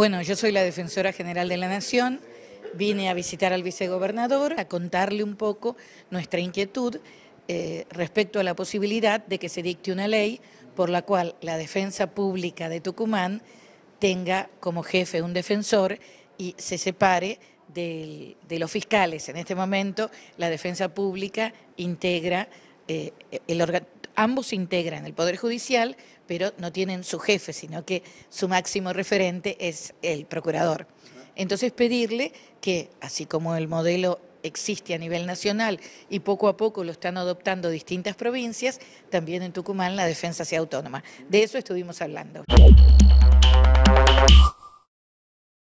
Bueno, yo soy la defensora general de la Nación. Vine a visitar al vicegobernador a contarle un poco nuestra inquietud eh, respecto a la posibilidad de que se dicte una ley por la cual la defensa pública de Tucumán tenga como jefe un defensor y se separe de los fiscales. En este momento la defensa pública integra eh, el organismo ambos integran el Poder Judicial, pero no tienen su jefe, sino que su máximo referente es el procurador. Entonces pedirle que, así como el modelo existe a nivel nacional y poco a poco lo están adoptando distintas provincias, también en Tucumán la defensa sea autónoma. De eso estuvimos hablando.